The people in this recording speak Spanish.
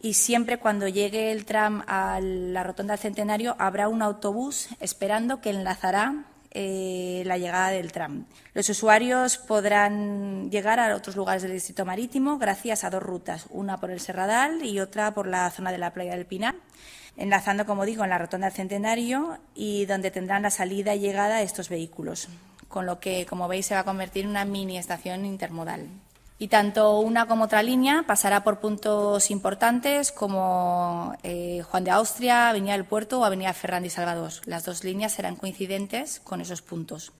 y siempre cuando llegue el tram a la rotonda del Centenario habrá un autobús esperando que enlazará eh, la llegada del tram. Los usuarios podrán llegar a otros lugares del distrito marítimo gracias a dos rutas, una por el Serradal y otra por la zona de la playa del Pinar, enlazando, como digo, en la rotonda del Centenario y donde tendrán la salida y llegada de estos vehículos, con lo que, como veis, se va a convertir en una mini estación intermodal y tanto una como otra línea pasará por puntos importantes como eh, Juan de Austria, Avenida del Puerto o Avenida ferrandi Salvador. Las dos líneas serán coincidentes con esos puntos.